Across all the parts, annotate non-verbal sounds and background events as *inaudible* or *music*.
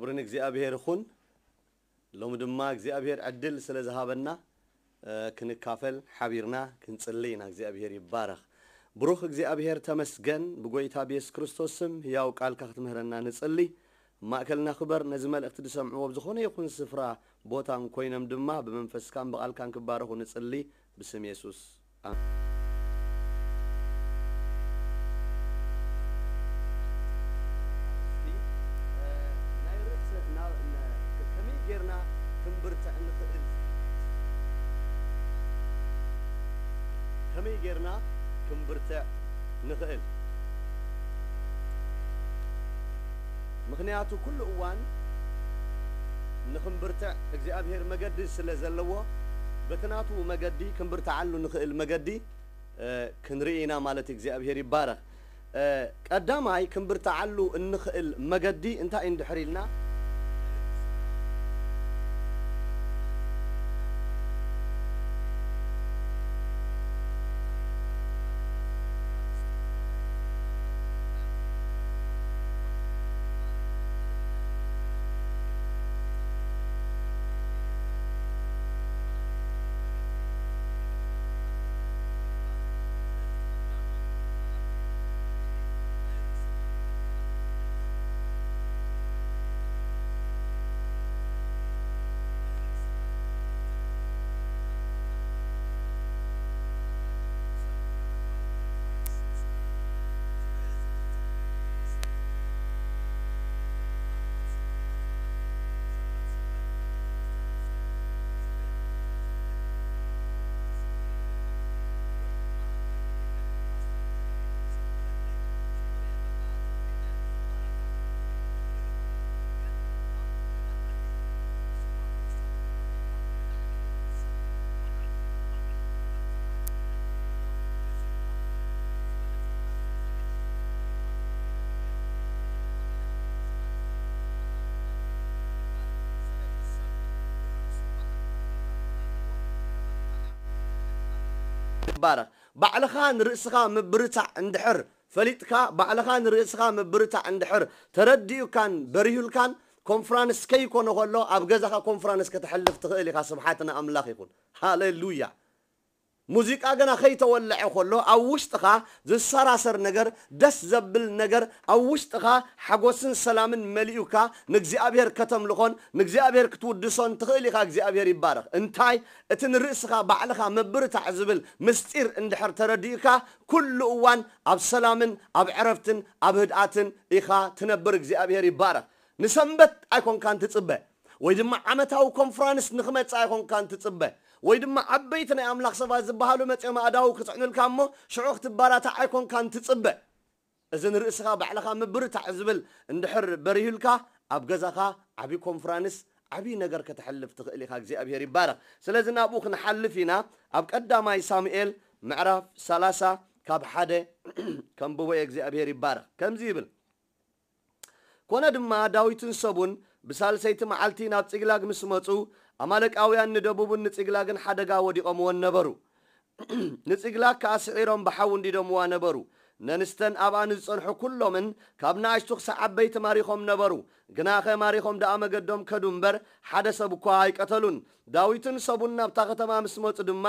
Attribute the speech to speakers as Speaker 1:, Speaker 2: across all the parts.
Speaker 1: ክብርን እግዚኣብሔር ይኹን ሎሚ ድማ እግዚኣብሄር ዕድል ስለ ዝሃበና ክንካፈል ሓቢርና ክንፅሊ ኢና እግዚኣብሄር ይባረኽ ብሩኽ እግዚኣብሄር ተመስገን ብጎይታ ብየሱስ ክርስቶስም ህያው ቃልካ ክትምህረና ንፅሊ ማእከልና ክበር ነዚ መልእኽቲ ዝሰምዕዎ ብዝኾነ ይኹን ስፍራ ቦታን ኮይኖም ድማ ብመንፈስካን ብቓልካን ክባረኹ ንፅሊ ብስም የሱስ ምክንያቱ ኩሉ እዋን ንክምብርትዕ እግዚኣብሔር መገዲ ስለ ዘለዎ በቲ መገዲ መገዲ ክምብርትዓሉ ንክእል መገዲ ክንርኢ ኢና ማለት እግዚኣብሔር ይባረኽ ቀዳማይ ክምብርትዓሉ እንኽእል መገዲ እንታይ እንድሕር ኢልና ይግባረኽ ባዕልኻ ንርእስኻ ምብርታዕ እንድሕር ፈሊጥካ ባዕልኻ ንርእስኻ ምብርታዕ እንድሕር ተረዲኡካን በሪሁልካን ኮንፍራንስ ከይኮነ ከሎ ኣብ ገዛኻ ኮንፍራንስ ከተሐልፍ ትኽእል ኢኻ ስብሓትና ኣምላኽ ይኹን ሃሌሉያ ሙዚቃ ገና ከይተወልዐ ከሎ ኣብ ውሽጥኻ ዝሰራሰር ነገር ደስ ዘብል ነገር ኣብ ውሽጥኻ ሓጎስን ሰላምን መሊኡካ ንእግዚኣብሔር ከተምልኾን ንእግዚኣብሔር ክትውድሶን ትኽእል ኢኻ እግዚኣብሔር ይባርኽ እንታይ እቲ ንርእስኻ ባዕልኻ መብርታዕ ዝብል ምስጢር እንድሕር ተረዲኡካ ኩሉ እዋን ኣብ ሰላምን ኣብ ዕረፍትን ኣብ ህድኣትን ኢኻ ትነብር እግዚኣብሔር ይባርኽ ንሰንበት ኣይኮንካን ትፅበ ወይ ድማ ዓመታዊ ኮንፍራንስ ንክመፅእ ኣይኮንካን ትፅበ ወይ ድማ ዓበይቲ ናይ ኣምላኽ ሰባት ዝበሃሉ መፅኦም ኣእዳው ክፅዕኑልካ እሞ ሽዑ ክትባላታዕ ኣይኮንካ ንትፅበ እዚ ንርእስኻ ባዕልኻ ምብርታዕ ዝብል እንድሕር በሪህልካ ኣብ ገዛኻ ዓብዪ ኮንፍራንስ ዓብዪ ነገር ከተሐልፍ ትኽእል ኢኻ እግዚኣብሔር ይባረኽ ስለዚ ናብኡ ክንሓልፍ ኢና ኣብ ቀዳማይ ሳሙኤል ምዕራፍ 30 ካብ ሓደ *clears throat* ከም ከንብቦ እግዚኣብሔር ይባረኽ ከምዚ ይብል ኮነ ድማ ዳዊትን ሰቡን ብሳልሰይቲ መዓልቲ ናብ ፅግላግ ምስ መፁ ኣማለቃውያን ንደቡቡን ንጽግላ ግን ሓደጋ ወዲቖም ዎን ነበሩ *clears throat* ንጽግላ ከኣስዒሮም ባሓውንዲዶምዋ ነበሩ ነንስተን ኣብኣን ዝፀንሑ ኩሎምን ካብ ንኣሽቱ ንኣሽቱኽ ሰዓበይቲ ማሪኾም ነበሩ ግና ኸ ማሪኾም ደኣ መገዶም ከዱ እምበር ሓደ ሰብ እኳ ኣይቀተሉን ዳዊትን ሰቡን ናብታ ኸተማ ምስ መፁ ድማ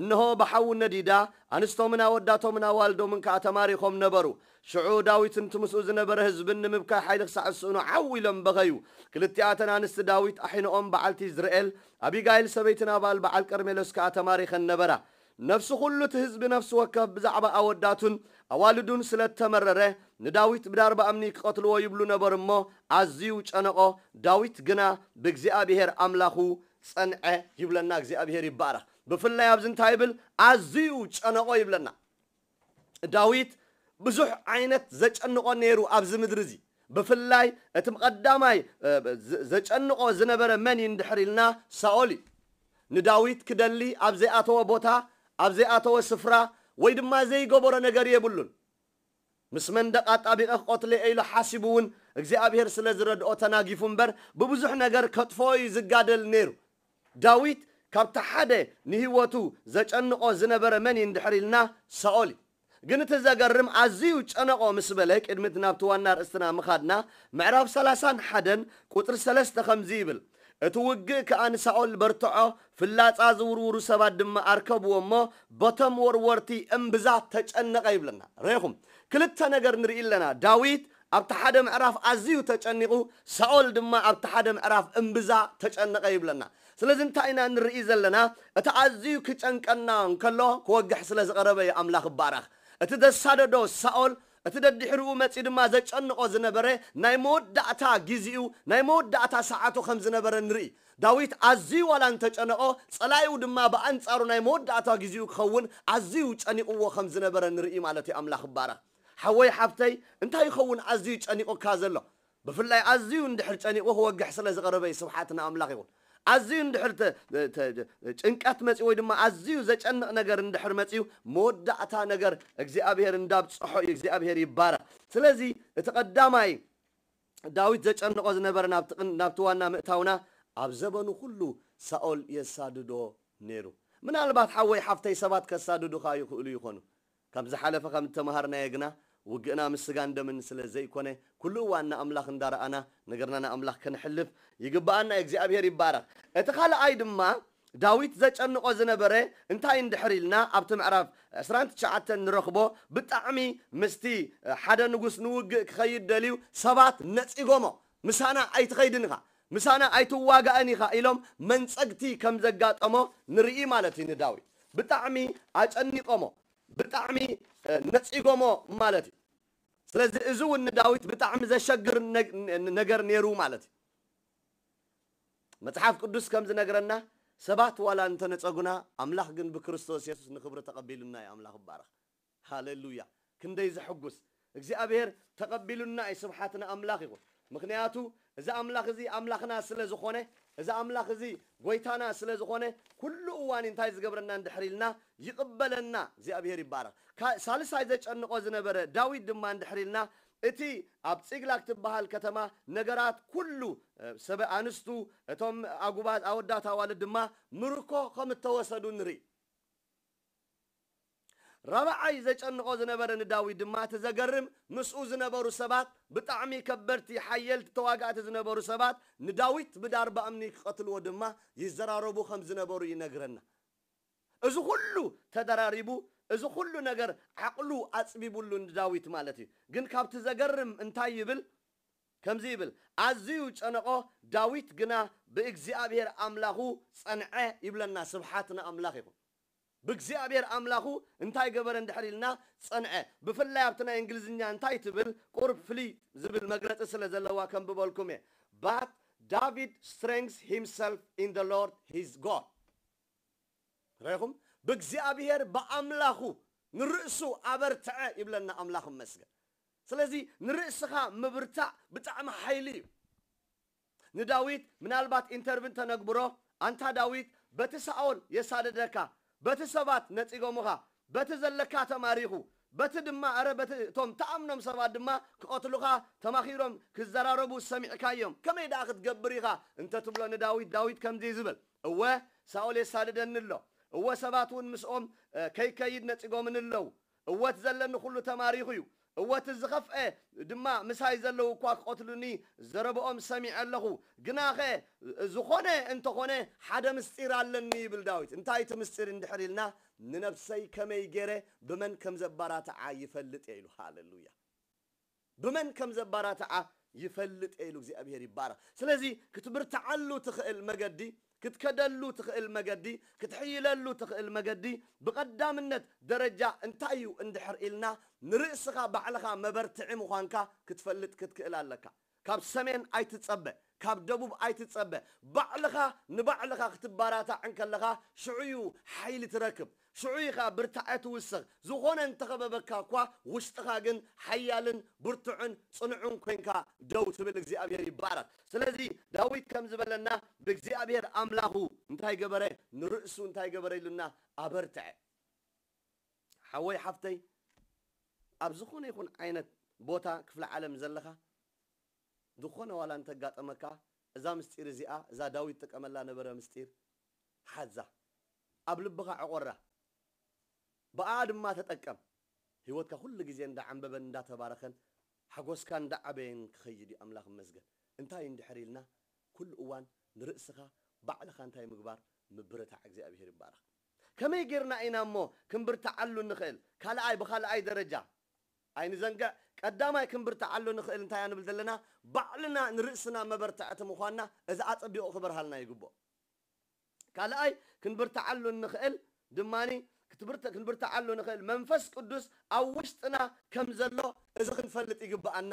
Speaker 1: እንሆ ብሓዊ ነዲዳ ኣንስቶምን ኣወዳቶምን ኣዋልዶምን ከዓ ተማሪኾም ነበሩ ሽዑ ዳዊትን ትምስኡ ዝነበረ ህዝብን ንምብካይ ሓይሊ ክሳዕ ዝስእኑ ዓው ኢሎም በኸዩ ክልቲኣተን ኣንስቲ ዳዊት ኣሒንኦም በዓልቲ ዝርኤል ኣቢጋይል ሰበይትን ኣባል በዓል ቀርሜሎስ ከዓ ተማሪኸን ነበራ ነፍሲ ኩሉ እቲ ህዝቢ ነፍሲ ወከፍ ብዛዕባ ኣወዳቱን ኣዋልዱን ስለ ተመረረ ንዳዊት ብዳር በኣምኒ ክቐትልዎ ይብሉ ነበር እሞ ኣዝዩ ጨነቆ ዳዊት ግና ብእግዚኣብሔር ኣምላኹ ጸንዐ ይብለና እግዚኣብሔር ይባእራ ብፍላይ ኣብዚ እንታይ ይብል ኣዝዩ ጨነቆ ይብለና ዳዊት ብዙሕ ዓይነት ዘጨንቆ ነይሩ ኣብዚ ምድሪ እዚ ብፍላይ እቲ ቀዳማይ ዘጨንቆ ዝነበረ መን እዩ እንድሕር ኢልና ሳኦል እዩ ንዳዊት ክደሊ ኣብ ዘይኣተወ ቦታ ኣብ ዘይኣተወ ስፍራ ወይ ድማ ዘይገበሮ ነገር የብሉን ምስ መንደቕ ኣጣቢቐ ክቆትለ ኢሉ ሓሲቡ እውን እግዚኣብሔር ስለ ዝረድኦ ተናጊፉ እምበር ብብዙሕ ነገር ከጥፎ ዩ ዝጋደል ነይሩ ዳዊት ካብቲ ሓደ ንህወቱ ዘጨንቆ ዝነበረ መን እዩ እንድሕር ኢልና ሳኦል እዩ ግን እቲ ዘገርም ኣዝዩ ጨነቆ ምስ በለ ቅድሚት ናብቲ ዋና ርእስትና ምኻድና ምዕራብ 3ላሳን ሓደን ቁጥሪ ሰለስተ ከምዚ ይብል እቲ ውግእ ከዓ ንሳኦል በርትዖ ፍላፃ ዝውርውሩ ሰባት ድማ ኣርከብዎ እሞ በቶም ወርወርቲ እምብዛ ተጨነቐ ይብለና ርኢኹም ክልተ ነገር ንርኢ ኣለና ዳዊት ኣብቲ ሓደ ምዕራፍ ኣዝዩ ተጨኒቑ ሳኦል ድማ ኣብቲ ሓደ ምዕራፍ እምብዛ ተጨነቐ ይብለና ስለዚ እንታይ ኢና ንርኢ ዘለና እቲ ኣዝዩ ክጨንቀና እንከሎ ክወግሕ ስለ ዝቐረበ ዩ ኣምላኽ ባራኽ እቲ ዘሳደዶ ሳኦል እቲ ደድሕሪኡ መፂ ድማ ዘጨንቆ ዝነበረ ናይ መወዳእታ ግዜኡ ናይ መወዳእታ ሰዓቱ ከም ዝነበረ ንርኢ ዳዊት ኣዝዩ ዋላ እንተጨነቆ ፀላዩ ድማ ብኣንፃሩ ናይ መወዳእታ ግዜኡ ክኸውን ኣዝዩ ጨኒቅዎ ከም ዝነበረ ንርኢ ማለት እዩ ኣምላኽ ባራ ሓወይ ሓብተይ እንታይ ይኸውን ኣዝዩ ጨኒቆካ ዘሎ ብፍላይ ኣዝዩ እንድሕር ጨኒቁ ክወግሕ ስለ ዝቐረበ ስብሓት ንኣምላኽ ይኹን ኣዝዩ እንድሕር ጭንቀት መፅኡ ወይ ድማ ኣዝዩ ዘጨንቕ ነገር እንድሕር መፅኡ መወዳእታ ነገር እግዚኣብሔር እንዳብፅሖ እዩ እግዚኣብሄር ይባረኽ ስለዚ እቲ ቀዳማይ ዳዊት ዘጨንቆ ዝነበረ ናብቲ ዋና ምእታውና ኣብ ዘበኑ ኩሉ ሳኦል የሳድዶ ነይሩ ምናልባት ሓወይ ሓፍተይ ሰባት ከሳድዱካ ይኽእሉ ይኾኑ ከም ዝሓለፈ ከም ዝተምሃርናየ ግና ውግእና ምስጋ እንደምን ስለ ዘይኮነ ኩሉ ዋና ኣምላኽ እንዳረኣና ነገርና ንኣምላኽ ክንሕልፍ ይግባኣና እግዚኣብሔር ይባረኽ እቲ ካልኣይ ድማ ዳዊት ዘጨንቆ ዝነበረ እንታይ እንድሕር ኢልና ኣብቲ ምዕራፍ 29 ንረኽቦ ብጣዕሚ ምስቲ ሓደ ንጉስ ንውግእ ክኸይድ ደልዩ ሰባት ነፂጎሞ ምሳና ኣይትኸይድን ኢኻ ምሳና ኣይትዋጋእን ኢኻ ኢሎም መንፀግቲ ከም ዘጋጠሞ ንርኢ ማለት እዩ ንዳዊት ብጣዕሚ ኣጨኒቆሞ ብጣዕሚ ነፂጎሞ ማለት እዩ ስለዚ እዚ እውን ንዳዊት ብጣዕሚ ዘሸግር ነገር ነይሩ ማለት እዩ መፅሓፍ ቅዱስ ከም ዝነገረና ሰባት ዋላ እንተነፀጉና ኣምላኽ ግን ብክርስቶስ የሱስ ንክብሪ ተቐቢሉና እዩ ኣምላኽ ባረኽ ሃሌሉያ ክንደይ ዘሐጉስ እግዚኣብሔር ተቐቢሉና እዩ ስብሓትና ኣምላኽ ይኹን ምክንያቱ እዚ ኣምላኽ እዚ ኣምላኽና ስለ ዝኾነ እዚ ኣምላኽ እዚ ጎይታና ስለ ዝኾነ ኩሉ እዋን እንታይ ዝገብረና እንድሕር ኢልና ይቕበለና እግዚኣብሔር ይባረኽ ሳልሳይ ዘጨንቆ ዝነበረ ዳዊት ድማ እንድሕር ኢልና እቲ ኣብ ፅግላግ ትበሃል ከተማ ነገራት ኩሉ ሰብ ኣንስቱ እቶም ኣጉባት ኣወዳት ኣዋልድ ድማ ምርኮ ከም እተወሰዱ ንርኢ ረብዓይ ዘጨንቆ ዝነበረ ንዳዊት ድማ እቲዘገርም ምስኡ ዝነበሩ ሰባት ብጣዕሚ ከበድቲ ሓየልቲ ተዋጋእቲ ዝነበሩ ሰባት ንዳዊት ብዳር ብእምኒ ክቐትልዎ ድማ ይዘራረቡ ከም ዝነበሩ ይነግረና እዚ ኩሉ ተደራሪቡ እዚ ኩሉ ነገር ዓቕሉ ኣፅቢቡሉ ንዳዊት ማለት እዩ ግን ካብቲ ዘገርም እንታይ ይብል ከምዚ ይብል ኣዝዩ ጨነቆ ዳዊት ግና ብእግዚኣብሔር ኣምላኹ ፀንዐ ይብለና ስብሓት ንኣምላኽ ይኹን ብእግዚአብሔር ኣምላኹ እንታይ ገበረ እንድሕር ኢልና ፀንዐ ብፍላይ ኣብቲ ናይ እንግሊዝኛ እንታይ ትብል ቁርብ ፍልይ ዝብል መግለፂ ስለ ዘለዋ ከም ብበልኩም እየ ባት ዳቪድ ስትሬንግስ ሂምሰልፍ ኢን ደ ሎርድ ሂዝ ጎድ ረይኹም ብእግዚኣብሔር ብኣምላኹ ንርእሱ ኣበርትዐ ይብለና ኣምላኽ መስገን ስለዚ ንርእስኻ ምብርታዕ ብጣዕሚ ሓይሊ እዩ ንዳዊት ምናልባት ኢንተርቪን ተነግብሮ ኣንታ ዳዊት በቲ ሳኦል የሳደደካ በትሰባት ነጺጎሙኻ በቲዘለካ ተማሪኹ በቲ ድማ ኣረ በቲ እቶም ተኣምኖም ሰባት ድማ ክቐትሉኻ ተማኺሮም ክዘራረቡ ሰሚዕካዮም ከመይ ደኣ ክትገብር ኢኻ እንተ ትብሎ ንዳዊት ዳዊት ከምዚ ዝብል እወ ሳኦል የሳድደኒ ኣሎ እወ ሰባት እውን ምስኦም ከይከይድ ነጺጎምን ኣለዉ እወት ዘለኒ ኩሉ ተማሪኹ እዩ እወት ዝኸፍአ ድማ ምሳይ ዘለዉ እኳ ክቐትሉኒ ዘረብኦም ሰሚዐ ኣለኹ ግና ኸ ዝኾነ እንተኾነ ሓደ ምስጢር ኣለኒ ይብል ዳዊት እንታይ እቲ ምስጢር እንድሕር ኢልና ንነፍሰይ ከመይ ገይረ ብመን ከም ዘባራትዓ ይፈልጥ የ ኢሉ ሃለሉያ ብመን ከም ዘባራትዓ ይፈልጥ እየ ኢሉ እግዚኣብሔር ይባረኽ ስለዚ ክትብርትዓሉ ትኽእል መገዲ ክትከደሉ ትኽእል መገዲ ክትሕይለሉ ትኽእል መገዲ ብቐዳምነት ደረጃ እንታይ እዩ እንድሕር ኢልና ንርእስኻ ባዕልኻ መበርትዒ ምዃንካ ክትፈልጥ ክትክእል ኣለካ ካብ ሰሜን ኣይትጸበ ካብ ደቡብ ኣይትፀበ ባዕልኻ ንባዕልኻ ክትባራታዕን ከለኻ ሽዑዩ ሓይሊ ትረክብ ሽዑይ ኸ ብርታዐ ትውስኽ ዝኾነ እንተኸበበካ እኳ ውሽጥኻ ግን ሓያልን ብርቱዕን ጽኑዑን ኮንካ ደው ትብል እግዚኣብሔር ይባረኽ ስለዚ ዳዊት ከም ዝበለና ብእግዚኣብሔር ኣምላኹ እንታይ ገበረ ንርእሱ እንታይ ገበረ ኢሉና ኣበርትዐ ሓወይ ሓፍተይ ኣብ ዝኾነ ይኹን ዓይነት ቦታ ክፍለ ዓለም ዘለኻ ዝኾነ ዋላ እንተጋጠመካ እዛ ምስጢር እዚኣ እዛ ዳዊት ጥቀመላ ነበረ ምስጢር ሓዛ ኣብ ልብኻ ዕቆራ ብኣ ድማ ተጠቀም ህይወትካ ኩሉ ግዜ እንዳዓንበበን እንዳተባረኸን ሓጎስካ እንዳ ዓበየን ክኸይድ እዩ ኣምላኽ መስገል እንታይ እንድሕር ኢልና ኩሉ እዋን ንርእስኻ ባዕልኻ እንታይ ምግባር ምብረታ ዓግዜ ኣብሄር ይባራክ ከመይ ጌይርና ኢና እሞ ክንብርታዓሉ ንኽእል ካልኣይ ብካልኣይ ደረጃ ኣይንዘንግዕ ቀዳማይ ክምብርታ ኣሎ ንኽእል እንታይ ንብል ዘለና ባዕልና ንርእስና መበርትዐቲ ምዃንና እዚ ኣፀቢቑ ክበርሃልና ይግብኦ ካልኣይ ክንብርታዕ ኣሎ ንኽእል ድማኒ ክንብርታዕ ኣሎ ንኽእል መንፈስ ቅዱስ ኣብ ውሽጥና ከም ዘሎ እዚ ክንፈልጥ ይግብኣና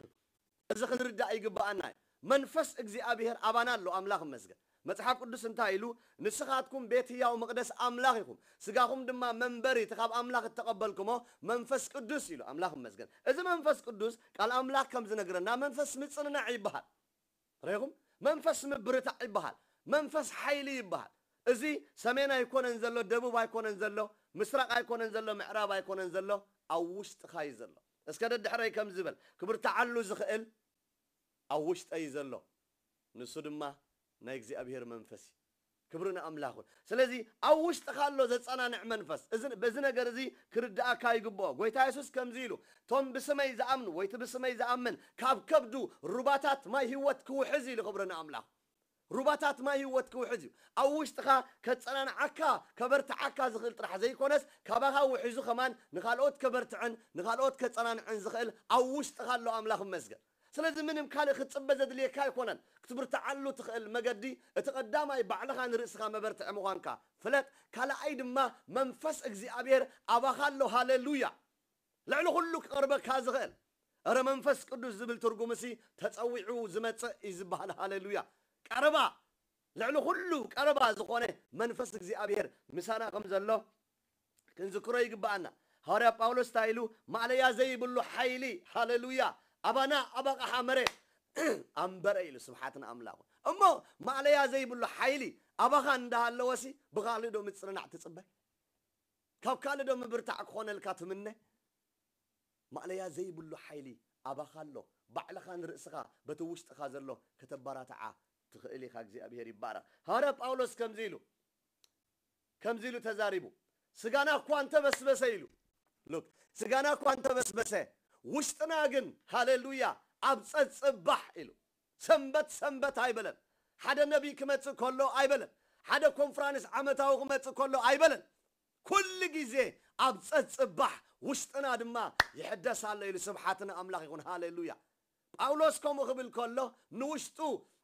Speaker 1: *coughs* እዚ ክንርዳእ ይግብኣና እዩ መንፈስ እግዚአብሔር አባና ኣሎ ኣምላኽ መስገን መፅሓፍ ቅዱስ እንታይ ኢሉ ንስኻትኩም ቤት ህያው መቅደስ ኣምላኽ ኢኹም ስጋኹም ድማ መንበሪ እቲ ካብ ኣምላኽ እተቐበልኩሞ መንፈስ ቅዱስ ኢሉ ኣምላኽ መስገን እዚ መንፈስ ቅዱስ ቃል ኣምላኽ ከም ዝነግረና መንፈስ ምፅንናዕ ይበሃል ርኢኹም መንፈስ ምብርታዕ ይበሃል መንፈስ ሓይሊ ይበሃል እዚ ሰሜን ኣይኮነን ዘሎ ደቡብ ኣይኮነን ዘሎ ምስራቅ ኣይኮነን ዘሎ ምዕራብ ኣይኮነን ዘሎ ኣብ ውሽጥኻ እዩ ዘሎ እስከ ደድሕረይ ከም ዝበል ክብርታዓሉ ዝኽእል ኣብ ውሽጠ እዩ ዘሎ ንሱ ድማ ናይ እግዚኣብሔር መንፈስ እዩ ክብሪ ንኣምላኽ ስለዚ ኣብ ውሽጢኻ ኣሎ ዘፀናንዕ መንፈስ በዚ ነገር እዚ ክርድኣካ ይግብኦ ጎይታ የሱስ ከምዚ ኢሉ እቶም ብስመይ ዝኣምኑ ወይቲ ብስመይ ዝኣምን ካብ ከብዱ ሩባታት ማይ ህይወት ክውሕዝ ኢሉ ክብሪ ንኣምላኽ ሩባታት ማይ ህይወት ክውሕዝ እዩ ኣብ ውሽጥኻ ከፀናንዓካ ከበርትዓካ ዝኽእል ጥራሕ ዘይኮነስ ካባኻ ውሒዙ ኸማን ንካልኦት ከበርትዕን ንካልኦት ከፀናንዕን ዝኽእል ኣብ ውሽጥኻ ኣሎ ኣምላኽ መስገን ስለዚ ምንም ካልእ ክትፅበ ዘድልየካ ይኮነን ክትብርትዓሉ ትኽእል መገዲ እቲ ቐዳማይ ባዕልኻ ንርእስኻ መበርትዕ ምዃንካ ፍለጥ ካልኣይ ድማ መንፈስ እግዚኣብሔር ኣባኻ ኣሎ ሃሌሉያ ልዕሊ ኩሉ ክቐርበካ ዝኽእል እረ መንፈስ ቅዱስ ዝብል ትርጉምሲ ተፀዊዑ ዝመፅእ እዩ ዝበሃል ሃሌሉያ ቀረባ ልዕሊ ኩሉ ቀረባ ዝኾነ መንፈስ እግዚኣብሔር ምሳና ከም ዘሎ ክንዝክሮ ይግባአና ሃዋርያ ጳውሎስ እንታይ ኢሉ ማዕለያ ዘይብሉ ሓይሊ ሃሌሉያ ኣባና ኣባቕሓ መሬት ኣንበረ ኢሉ ስብሓት ንኣምላኹ እሞ ማዕለያ ዘይብሉ ሓይሊ ኣባኻ እንዳሃለወሲ ብኻልእ ዶ ምፅርናዕ ትፅበ ካብ ካልእ ዶ ምብርታዕ ክኾነልካ ትምነ ማዕለያ ዘይብሉ ሓይሊ ኣባኻ ኣሎ ባዕልኻ ንርእስኻ በቲ ውሽጥኻ ዘሎ ከተባራትዓ ትኽእል ኢኻ እግዚኣብሔር ይባረኽ ሃረ ጳውሎስ ከምዚ ኢሉ ከምዚ ኢሉ ተዛሪቡ ስጋና እኳ እንተበስበሰ ኢሉ ስጋና እኳ እንተበስበሰ ውሽጥና ግን ሃሌሉያ አብፀት ፅባሕ ኢሉ ሰንበት ሰንበት ኣይበለን ሓደ ነቢይ ክመፅእ ከሎ ኣይበለን ሓደ ኮንፍራንስ ዓመታዊ ክመፅእ ከሎ ኣይበለን ኩሉ ግዜ ኣብ ፅባሕ ውሽጥና ድማ ይሕደስ ኣሎ ኢሉ ስብሓት ንኣምላኽ ይኹን ሃሌሉያ ጳውሎስ ከምኡ ክብል ከሎ ንውሽጡ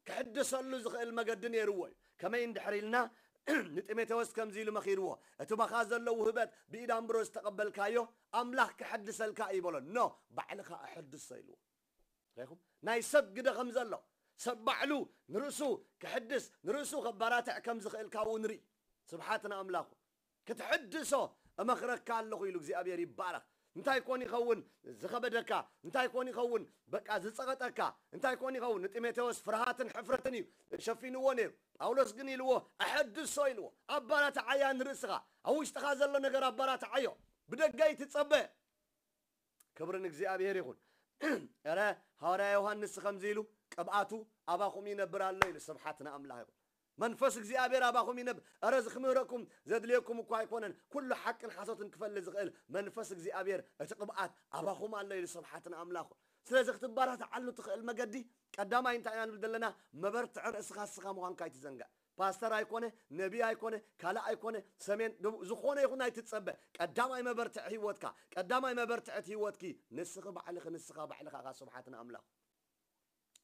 Speaker 1: ክሕድሰሉ ዝኽእል መገዲ ነይርዎ እዩ ከመይ እንድሕር ኢልና ንጥሜ ተወስ ከምዚ ኢሉ መኺርዎ እቲ ባኻ ዘሎ ውህበት ብኢድ ኣንብሮ ዝተቐበልካዮ ኣምላኽ ክሕድሰልካ ይበሎ ኖ ባዕልኻ ኣሕድሶ ኢልዎ ሪኹም ናይ ሰብ ግደ ከም ዘሎ ሰብ ባዕሉ ንርእሱ ክሕድስ ንርእሱ ከባራትዕ ከም ዝኽእልካ ው ንርኢ ስብሓት ንኣምላኹ ክትሕድሶ እመኽረካ ኣለኹ ኢሉ እግዚኣብሔር ይባረኽ እንታይ ኮን ይኸውን ዝኸበደካ እንታይ ኮን ይኸውን በቃ ዝፀቐጠካ እንታይ ኮን ይኸውን ንጢሞቴዎስ ፍርሃትን ሕፍረትን እዩ ሸፊንዎ ነይሩ ጳውሎስ ግን ኢልዎ ኣሐድሶ ኢልዎ ኣባላት ዓያ ንርእስኻ ኣብ ውሽጥኻ ዘሎ ነገር ኣባላት ዓዮ ብደጋይ ትፀበ ክብርን እግዚኣብሔር ይኹን ረ ሃዋርያ ዮሃንስ ከምዚ ኢሉ ቅብኣቱ ኣባኹም ይነብር ኣሎ ኢሉ ስብሓት ንኣምላኽ ይኹን መንፈስ እግዚኣብሔር ኣባኹም ይነብ ረ ክምህረኩም ዘድልየኩም እኳ ኣይኮነን ኩሉ ሓቅን ሓሶትን ክፈሊ ዝኽእል መንፈስ እግዚኣብሔር እቲ ቅብኣት ኣባኹም ኣሎ ኢሉ ስብሓትን ኣምላኹ ስለዚ ክትባራትዓሉ ትኽእል መገዲ ቀዳማይ እንታይ ኢና ንብል ዘለና መበርትዕ ርእስኻ ስኻ ምዃንካ ኣይትዘንጋእ ፓስተር ኣይኮነ ነቢይ ኣይኮነ ካልእ ኣይኮነ ሰሜን ዝኾነ ይኹን ኣይትፀበእ ቀዳማይ መበርትዕ ሂወትካ ቀዳማይ መበርትዕት ሂወትኪ ንስኺ ባዕልኺ ንስኻ ባዕልኻ ኻ ስብሓትን ኣምላኹ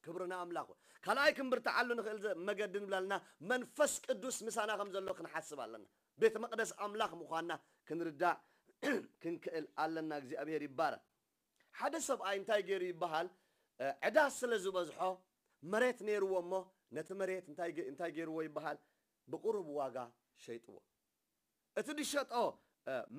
Speaker 1: ክብርና ኣምላኽ ካልኣይ ክምብርትዓሉ ንኽእል መገዲ ንብላልና መንፈስ ቅዱስ ምሳና ከም ዘሎ ክንሓስብ ኣለና ቤተ መቕደስ ኣምላኽ ምዃንና ክንርዳእ *clears throat* ክንክእል ኣለና እግዚኣብሔር ይባረክ ሓደ ሰብኣይ እንታይ ገይሩ ይበሃል ዕዳስ ስለ ዝበዝሖ መሬት ነይርዎ እሞ ነቲ መሬት እንታይ ገይርዎ ይበሃል ብቁሩብ ዋጋ ሸይጥዎ እቲ ድሸጦ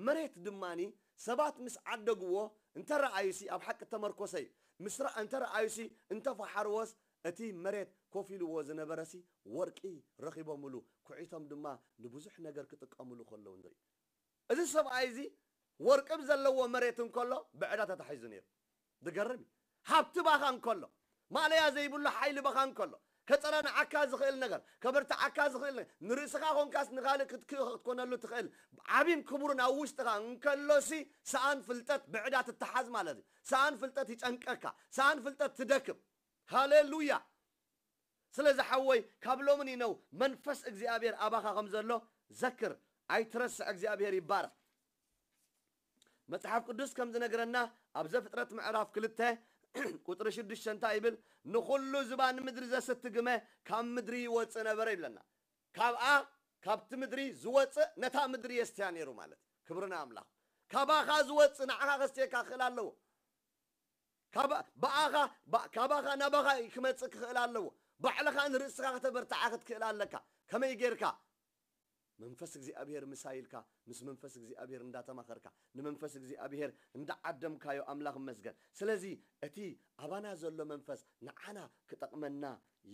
Speaker 1: መሬት ድማኒ ሰባት ምስ ዓደግዎ እንተረኣዩ ሲ ኣብ ሓቂ ተመርኮሰ እዩ ምስራ እንተረኣዩሲ እንተፈሓርዎስ እቲ መሬት ኮፍ ኢልዎ ዝነበረሲ ወርቂ ረኺቦምሉ ኩዒቶም ድማ ንብዙሕ ነገር ክጥቀምሉ ከለዉ ንርኢ እዚ ሰብኣይ እዚ ወርቂ ብዘለዎ መሬት እንከሎ ብዕዳ ተታሒዙ ነይሩ ዝገርም እዩ ሃብቲ ባኻ እንከሎ ማለያ ዘይብሉ ሓይሊ ባኻ እንከሎ ከፀረን ዓካ ዝኽእል ነገር ከበርቲ ዓካ ዝኽእል ንርእስኻ ኮንካስ ንኻልእ ክትክእ ትኽእል ዓብይን ክቡርን ኣብ ውሽጥኻ እንከሎሲ ሰኣን ፍልጠት ብዕዳ ትተሓዝ ማለት እዩ ሰኣን ፍልጠት ይጨንቀካ ሰኣን ፍልጠት ትደክም ሃሌሉያ ስለዚ ሓወይ ካብ ሎምን ኢነው መንፈስ እግዚኣብሔር ኣባኻ ከም ዘሎ ዘክር ኣይትረስዕ እግዚኣብሔር ይባርህ መፅሓፍ ቅዱስ ከም ዝነግረና ኣብ ዘፍጥረት ምዕራፍ ክልተ *coughs* ቁጥሪ ሽዱሽተ እንታይ ይብል ንኹሉ ዝባን ምድሪ ዘስትግመ ካብ ምድሪ ይወፅእ ነበረ ይብለና ካብኣ ካብቲ ምድሪ ዝወፅእ ነታ ምድሪ የስትያ ነይሩ ማለት ክብርና ኣምላኽ ካባኻ ዝወፅእ ንዓኻ ከስትየካ ክእል ኣለዎ ካባኻ ናባኻ ክመፅእ ክኽእል ኣለዎ ባዕልኻ ንርእስኻ ከተበርትዓ ክትክእል ኣለካ ከመይ ጌርካ መንፈስ እግዚአብሔር ምሳይልካ ምስ መንፈስ እግዚአብሔር እንዳተማኸርካ ንመንፈስ እግዚአብሔር እንዳዓደምካዮ ኣምላኽ መስገን ስለዚ እቲ ኣባና ዘሎ መንፈስ ንዓና ክጠቕመና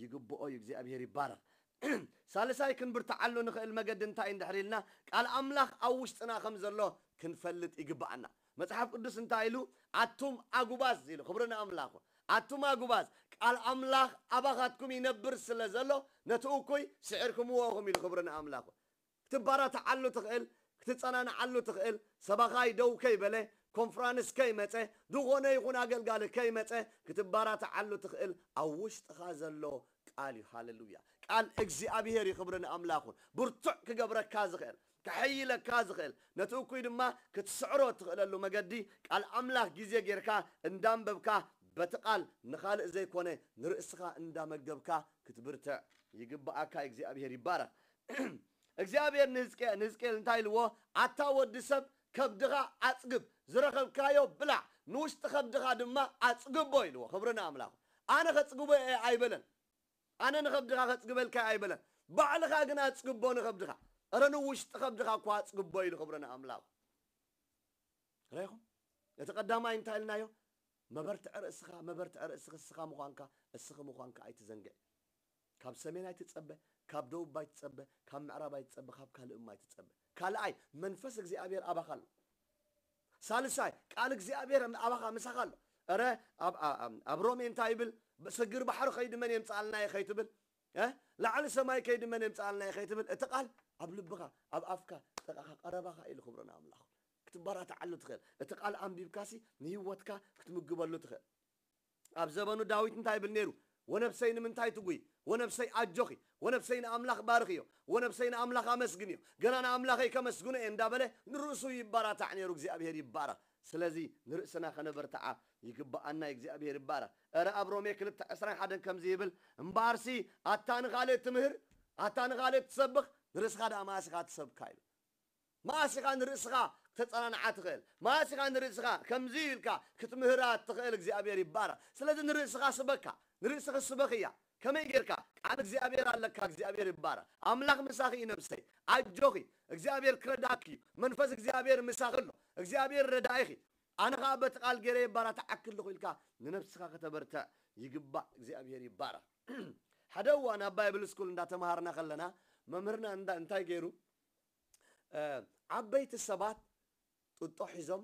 Speaker 1: ይግብኦ እዩ እግዚኣብሔር ይባረኽ *clears throat* ሳልሳይ ክንብርትዓሉ ንኽእል መገዲ እንታይ እዩ ንድሕሪ ኢልና ቃል ኣምላኽ ኣብ ውሽጥና ከም ዘሎ ክንፈልጥ ይግባኣና መፅሓፍ ቅዱስ እንታይ ኢሉ ኣቱም ኣጉባዝ ኢሉ ክብሪ ንኣምላኹ ኣቱም ኣጉባዝ ቃል ኣምላኽ ኣባኻትኩም ይነብር ስለ ዘሎ ነቲ እኩይ ስዕርክምዎኹም ኢሉ ክብሪ ንኣምላኹ ትባራትዓሉ ትኽእል ክትፀናንዓሉ ትኽእል ሰባኻይ ደው ከይበለ ኮንፍራንስ ከይመፀ ድኾነ ይኹን ኣገልጋሊ ከይመፀ ክትባራትዓሉ ትኽእል ኣብ ውሽጥኻ ዘሎ ቃል እዩ ሃሌሉያ ቃል እግዚኣብሄር እግዚኣብሔር ይኽብርን ኣምላኹን ብርቱዕ ክገብረካ ዝኽእል ክሐይለካ ዝኽእል ነቲ እኩይ ድማ ክትስዕሮ ትኽእለሉ መገዲ ቃል ኣምላኽ ግዜ ጌርካ እንዳንበብካ በቲ ቓል ንኻልእ ዘይኮነ ንርእስኻ እንዳመገብካ ክትብርትዕ ይግባኣካ እግዚኣብሄር ይባረኽ እግዚአብሔር ንሕዝቅኤል እንታይልዎ ሰብ ከብድኻ ኣፅግብ ዝረኸብካዮ ብላዕ ንውሽጢ ከብድኻ ድማ ኣፅግቦ ኢልዎ ክብርና ኣምላኹ ኣነ ከፅግቦ ኣይበለን ኣነ ንከብድኻ ከፅግበልካ ኣይበለን ባዕልኻ ግን ኣፅግቦ ንከብድኻ ረ ንውሽጢ ከብድኻ እኳ ኣፅግቦ ኢሉ ክብርና ኣምላኹ ረይኹም እቲ ቀዳማይ እንታይ ኢልናዮ መበርትዕ ርእስኻ መበርትዕ ርእስኻ እስኻ ምዃንካ እስኺ ምዃንካ ኣይትዘንግዕ ካብ ሰሜን ኣይትፀበ ካብ ደቡብ ባይትፀበ ካብ ምዕራብ ኣይትፀበ ካብ ካልእ ካልእም ኣይትፀበ ካልኣይ መንፈስ እግዚኣብሔር ኣባኻ ኣሎ ሳልሳይ ቃል እግዚኣብሔር ኣባኻ ምሳኻ ኣሎ ረ ኣብ ሮሜ እንታይ ይብል ስግር ባሕሪ ከይድመን እዮም ፃልናየ ከይትብል ላዕሊ ሰማይ ከይድመን እዮም ፃልናየ ከይትብል እቲ ቃል ኣብ ልብኻ ኣብ ኣፍካ ጠቃኻ ቀረባኻ ኢሉ ክብረና ኣምላኽ ክትበራትዓሉ ትኽእል እቲ ቃል ኣንቢብካሲ ንህወትካ ክትምግበሉ ትኽእል ኣብ ዘበኑ ዳዊት እንታይ ይብል ነይሩ ወነብሰይ ንምንታይ ትጉይ ወነብሰይ አጆኺ ወነብሰይ ንኣምላኽ ባርኽዮ ወነብሰይ ንኣምላኽ ኣመስግንዮ ገና ንኣምላኸይ ከመስግኖ እየ እንዳበለ ንርእሱ ይባራታዕ ነይሩ እግዚኣብሔር ይባረኽ ስለዚ ንርእስና ከነበርትዓ ይግባአና እግዚኣብሔር ይባረኽ አረ ኣብ ሮሜ 2 21 ከምዚ ይብል እምባርሲ ኣታ ንኻልእ ትምህር ኣታ ንኻልእ ትሰብኽ ንርእስኻ ዳ ማእስኻ ትሰብካ ኢሉ ማእስኻ ንርእስኻ ተፀናንዓ ትኽእል ማእስኻ ንርእስኻ ከምዚ ኢልካ ክትምህራ ትኽእል እግዚኣብሔር ይባረኽ ስለዚ ንርእስኻ ስበካ ንርእስኺ ስበኽ እያ ከመይ ጌርካ ቃል እግዚአብሔር ኣለካ እግዚአብሔር ይባራ ኣምላኽ ምሳኺ እዩ ነብሰይ ኣጆኺ እግዚአብሔር ክረዳኪ እዩ መንፈስ እግዚአብሔር ምሳኺ ኣሎ እግዚኣብሔር ረዳኢኺ ኣነ ከዓ በቲ ቃል ገይረ ይባራ ተዓክል ኢልካ ንነፍስኻ ከተበርትዕ ይግባእ እግዚአብሔር ይባራ *clears throat* ሓደ እዋን ኣብ ባይብል ስኩል እንዳተምሃርና ከለና መምህርና እንታይ ገይሩ ዓበይቲ ሰባት ጥጦ ሒዞም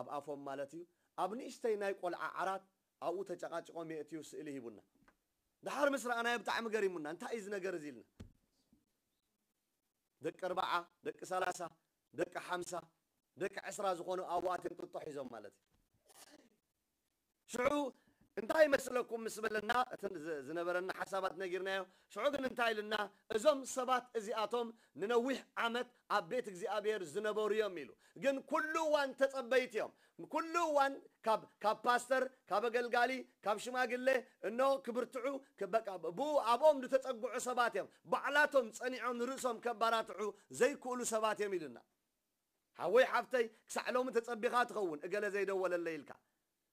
Speaker 1: ኣብ ኣፎም ማለት እዩ ኣብ ንእሽተይ ናይ ቆልዓ ዓራት ኣብኡ ተጨቃጭቆም የእትዩ ስእሊ ሂቡና ድሓር ምስ ረኣናዮ ብጣዕሚ ገሪሙና እንታይ እዩ ዝነገር እዚ ኢልና ደቂ ኣርባዓ ደቂ ሰላሳ ደቂ ሓምሳ ደቂ ዕስራ ዝኾኑ ኣዋኣትን ቅጦሕ ሒዞም ማለት እዩ ሽዑ እንታይ ይመስለኩም ምስ በለና እቲ ዝነበረና ሓሳባት ነጊርናዮ ሽዑ ግን እንታይ ኢልና እዞም ሰባት እዚኣቶም ንነዊሕ ዓመት ኣብ ቤት እግዚኣብሔር ዝነበሩ እዮም ኢሉ ግን ኩሉ እዋን ተፀበይት እዮም ኩሉ እዋን ካብ ፓስተር ካብ ኣገልጋሊ ካብ ሽማግሌ እኖ ክብርትዑ ብኡ ኣብኦም ዝተፀጉዑ ሰባት እዮም ባዕላቶም ፀኒዖም ንርእሶም ከባራትዑ ዘይክእሉ ሰባት እዮም ኢሉና ሓወይ ሓፍተይ ክሳዕ ሎሚ ተፀቢኻ ትኸውን እገለ ዘይደወለለ ኢልካ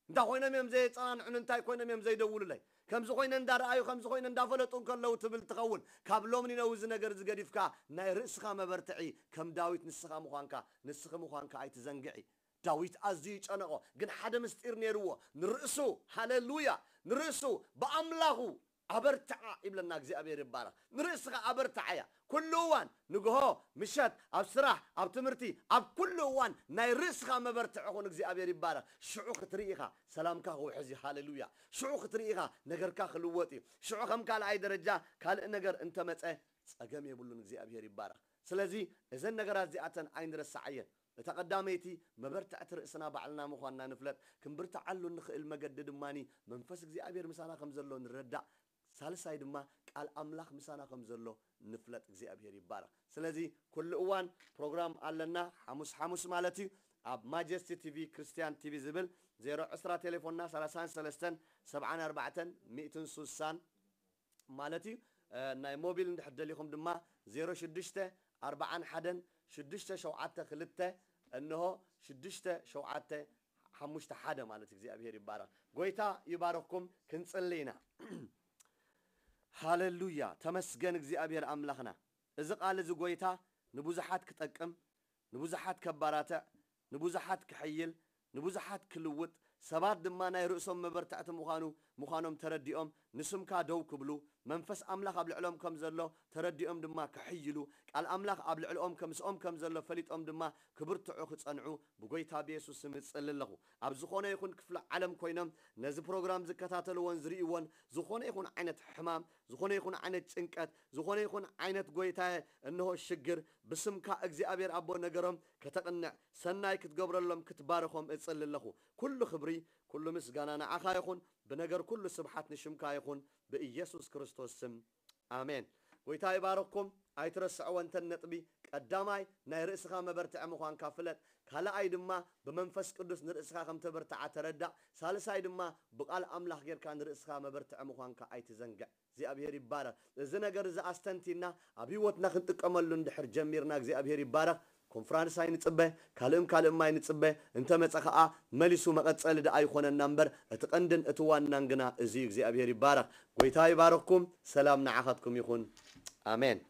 Speaker 1: እንታይ ኮይኖም እዮም ዘየፀናንዑን እንታይ ኮይኖም እዮም ዘይደውሉለይ ከምዚ ኮይነ እንዳረኣዩ ከምዚ ኮይነ እንዳፈለጡ ከለዉ ትብል ትኸውን ካብ ሎምኒ ነውዚ ነገር ዝገዲፍካ ናይ ርእስኻ መበርትዒ ከም ዳዊት ንስኻ ምኳንካ ንስኺ ምኳንካ ኣይትዘንግዒ ዳዊት ኣዝዩ ይጨነቆ ግን ሓደ ምስጢር ነይርዎ ንርእሱ ሃሌሉያ ንርእሱ ብኣምላኹ ኣበርትዓ ይብለና እግዚኣብሔር ይባራ ንርእስኻ ኣበርትዓ እያ ኩሉ እዋን ንግሆ ምሸት ኣብ ስራሕ ኣብ ትምህርቲ ኣብ ኩሉ እዋን ናይ ርእስኻ መበርትዐ ኹን እግዚኣብሔር ይባረኽ ሽዑ ክትርኢ ኢኻ ሰላምካ ክውሕዝ እዩ ሃሌሉያ ሽዑ ክትርኢ ኢኻ ነገርካ ክልወጥ እዩ ሽዑ ከም ካልኣይ ደረጃ ካልእ ነገር እንተመፀ ፀገም የብሉን እግዚኣብሔር ይባረኽ ስለዚ እዘን ነገራት እዚኣተን ኣይንረሳዕ እየን እታ ቀዳመይቲ መበርትዕቲ ርእስና ባዕልና ምኳንና ንፍለጥ ክምብርትዓሉ ንኽእል መገዲ ድማኒ መንፈስ እግዚኣብሔር ምሳና ከም ዘሎ ንረዳእ ሳልሳይ ድማ ቃል ኣምላኽ ምሳና ከም ዘሎ ንፍለጥ እግዚኣብሄር ይባር ስለዚ ኩሉ እዋን ፕሮግራም ኣለና ሓሙስ ሓሙስ ማለት እዩ ኣብ ማጀስቲ ቲቪ ክርስቲያን ቲቪ ዝብል 0 ዕስራ ቴሌፎንና 33746 ማለት እዩ ናይ ሞቢል እንድሕደሊኹም ድማ 0641 672 እሆ 6751 ማለትእ እግዚኣብሄር ይባር ጐይታ ይባረክኩም ክንጽሊ ኢና *clears throat* ሃሌሉያ ተመስገን እግዚአብሔር ኣምላኽና እዚ ቓል እዚ ጐይታ ንብዙሓት ክጠቅም ንብዙሓት ከባራትዕ ንብዙሓት ክሕይል ንብዙሓት ክልውጥ ሰባት ድማ ናይ ርእሶም መበርታዕቲ ምዃኑ ምዃኖም ተረዲኦም ንስምካ ደው ክብሉ መንፈስ ኣምላኽ ኣብ ልዕሎም ከም ዘሎ ተረዲኦም ድማ ክሕይሉ ቃል ኣምላኽ ኣብ ልዕልኦም ከምስኦም ከም ዘሎ ፈሊጦም ድማ ክብርትዑ ክጸንዑ ብጎይታ ብየሱስም ጽሊ ኣለኹ ኣብ ዝኾነ ይኹን ክፍሊ ዓለም ኮይኖም ነዚ ፕሮግራም ዝከታተልዎን ዝርእይዎን ዝኾነ ይኹን ዓይነት ሕማም ዝኾነ ይኹን ዓይነት ጭንቀት ዝኾነ ይኹን ዓይነት ጎይታ እንሆ ሽግር ብስምካ እግዚኣብሔር ኣቦ ነገሮም ከተቕንዕ ሰናይ ክትገብረሎም ክትባርኾም እጽሊ ኣለኹ ኩሉ ክብሪ ኩሉ ምስጋና ንዓኻ ይኹን ብነገር ኩሉ ስብሓት ንሽምካ ይኹን ብኢየሱስ ክርስቶስ ስም ኣሜን ጎይታ ይባረኩም ኣይትረስዕዎ እንተን ነጥቢ ቀዳማይ ናይ ርእስኻ መበርትዐ ምዃንካ ፍለጥ ካልኣይ ድማ ብመንፈስ ቅዱስ ንርእስኻ ከም ተበርትዓ ተረዳእ ሳልሳይ ድማ ብቓል ኣምላኽ ጌርካ ንርእስኻ መበርትዐ ምዃንካ ኣይትዘንግዕ እግዚኣብሔር ይባረኽ እዚ ነገር እዚ ኣስተንቲና ኣብ ህይወትና ክንጥቀመሉ እንድሕር ጀሚርና እግዚኣብሔር ይባረኽ ኮንፍራንስ አይንፅበ ካልእም ካልእም አይንፅበ እንተ መፀ ከዓ መሊሱ መቐፀሊ ደኣ ይኮነና እምበር እቲ ቀንድን እቲ ዋናን ግና እዙ እግዚኣብሔር ይባረኽ ጎይታ ይባረኽኩም ሰላም ንዓኻትኩም ይኹን ኣሜን